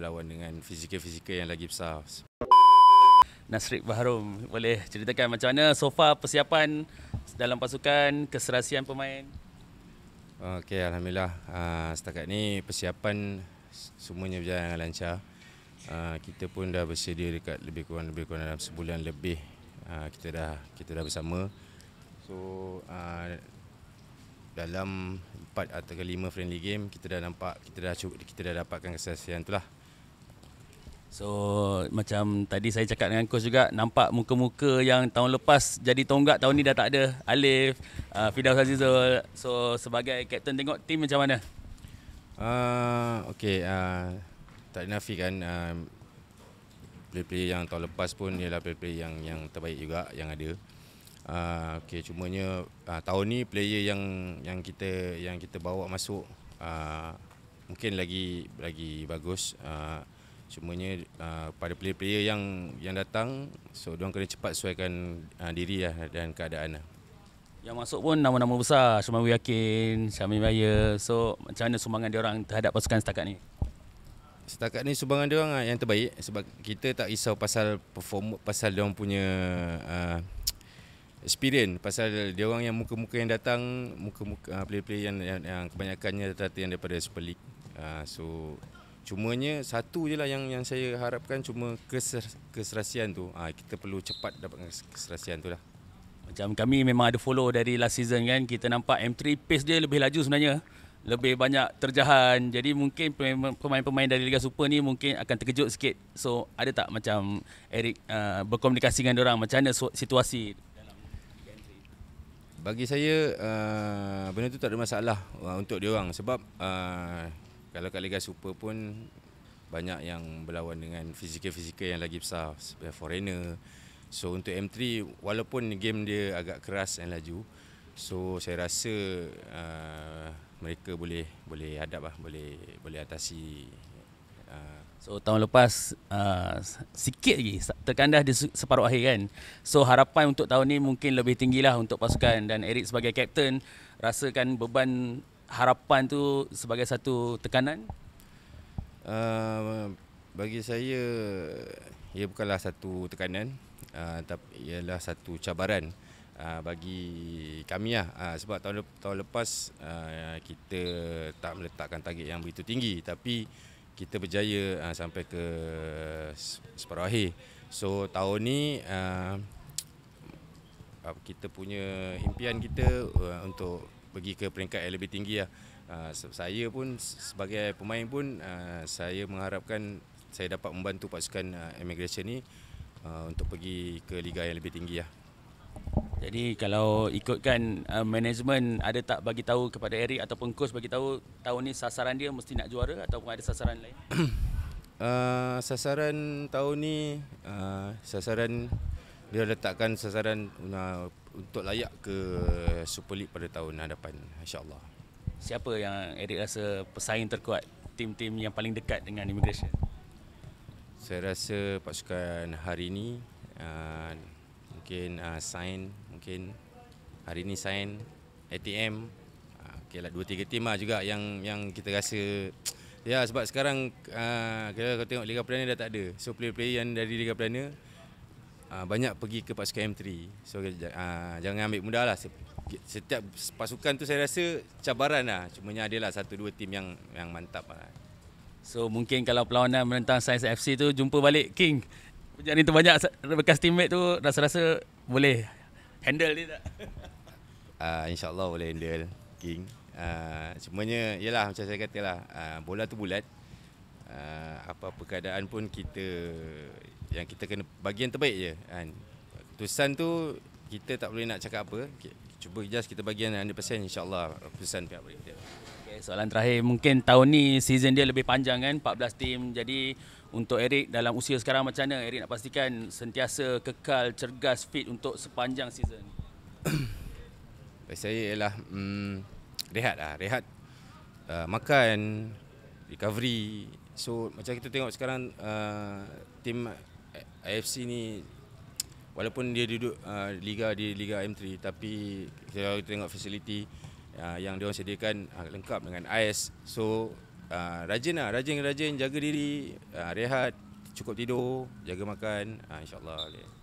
berlawan dengan fizikal-fizikal yang lagi besar. Nasrik Baharum, boleh ceritakan macam mana so far persiapan dalam pasukan, keserasian pemain? Okey, Alhamdulillah. Ah, setakat ni persiapan semuanya berjalan dengan lancar. Ah, kita pun dah bersedia dekat lebih kurang lebih kurang dalam sebulan lebih. Ah, kita dah kita dah bersama. So dalam 4 atau 5 friendly game kita dah nampak kita dah cuba, kita dah dapatkan kesaksian itulah. So macam tadi saya cakap dengan coach juga nampak muka-muka yang tahun lepas jadi tonggak tahun ni dah tak ada Alif, uh, Fidaus Azizul. So sebagai kapten tengok tim macam mana? Uh, okay, uh, tak dinafikan uh, ah, player-player yang tahun lepas pun ialah player-player yang yang terbaik juga yang ada. Uh, okay, cumanya uh, tahun ni player yang yang kita yang kita bawa masuk uh, mungkin lagi lagi bagus. Uh, Cumanya uh, pada player-player yang yang datang so dia kena cepat sesuaikan uh, diri lah dan keadaan lah. Yang masuk pun nama-nama besar Syamil Yakin, Syamil Maya. So macam mana sumbangan dia orang terhadap pasukan setakat ni? Setakat ni sumbangan dia orang uh, yang terbaik sebab kita tak risau pasal perform pasal dia orang punya uh, experience pasal dia orang yang muka-muka yang datang muka-muka uh, player-player yang, yang, yang kebanyakannya datang daripada Super League. Uh, so Cumanya satu je lah yang, yang saya harapkan cuma keser, keserasian tu. Ha, kita perlu cepat dapat keserasian tu lah. Macam kami memang ada follow dari last season kan. Kita nampak M3 pace dia lebih laju sebenarnya. Lebih banyak terjahan. Jadi mungkin pemain-pemain dari Liga Super ni mungkin akan terkejut sikit. So ada tak macam Eric uh, berkomunikasi dengan orang Macam mana situasi bagi saya uh, benda tu tak ada masalah untuk dia orang sebab uh, kalau kat Liga Super pun banyak yang berlawan dengan fizikal-fizikal yang lagi besar sebagai foreigner. So untuk M3 walaupun game dia agak keras dan laju. So saya rasa uh, mereka boleh boleh hadap lah, boleh boleh atasi uh. So tahun lepas uh, Sikit lagi Terkandah di separuh akhir kan So harapan untuk tahun ni Mungkin lebih tinggilah Untuk pasukan Dan Eric sebagai kapten Rasakan beban harapan tu sebagai satu tekanan? Uh, bagi saya ia bukanlah satu tekanan uh, tapi ialah satu cabaran uh, bagi kami lah. uh, sebab tahun, lep- tahun lepas uh, kita tak meletakkan target yang begitu tinggi tapi kita berjaya uh, sampai ke separuh akhir. So tahun ni uh, kita punya impian kita uh, untuk pergi ke peringkat yang lebih tinggi lah. Uh, saya pun sebagai pemain pun uh, saya mengharapkan saya dapat membantu pasukan uh, immigration ni uh, untuk pergi ke liga yang lebih tinggi lah. Jadi kalau ikutkan uh, management ada tak bagi tahu kepada Eric ataupun coach bagi tahu tahun ni sasaran dia mesti nak juara ataupun ada sasaran lain? uh, sasaran tahun ni uh, sasaran dia letakkan sasaran uh, untuk layak ke Super League pada tahun hadapan insyaAllah Siapa yang Eric rasa pesaing terkuat tim-tim yang paling dekat dengan immigration? Saya rasa pasukan hari ini uh, mungkin uh, sign mungkin hari ini sign ATM uh, lah, dua tiga tim lah juga yang yang kita rasa ya sebab sekarang uh, kita kalau tengok Liga Perdana dah tak ada so player-player yang dari Liga Perdana uh, banyak pergi ke pasukan M3. So uh, jangan ambil mudah lah. Setiap pasukan tu saya rasa cabaran lah. Cuma ada adalah satu dua tim yang yang mantap lah. So mungkin kalau perlawanan menentang Sains FC tu jumpa balik King. Sejak ni banyak bekas teammate tu rasa-rasa boleh handle dia tak? Uh, InsyaAllah boleh handle King. Uh, cumanya ialah macam saya katalah uh, bola tu bulat uh, apa-apa keadaan pun kita yang kita kena bagi yang terbaik je kan keputusan tu kita tak boleh nak cakap apa cuba just kita bagi yang 100% insyaallah keputusan pihak berita okay, soalan terakhir mungkin tahun ni season dia lebih panjang kan 14 tim. jadi untuk Eric dalam usia sekarang macam mana Eric nak pastikan sentiasa kekal cergas fit untuk sepanjang season saya ialah mm, rehat lah, rehat uh, makan, recovery. So macam kita tengok sekarang uh, tim AFC ni walaupun dia duduk uh, liga di liga M3 tapi kalau kita tengok fasiliti uh, yang dia sediakan uh, lengkap dengan AIS so uh, rajin lah rajin-rajin jaga diri uh, rehat cukup tidur jaga makan uh, insyaallah okay.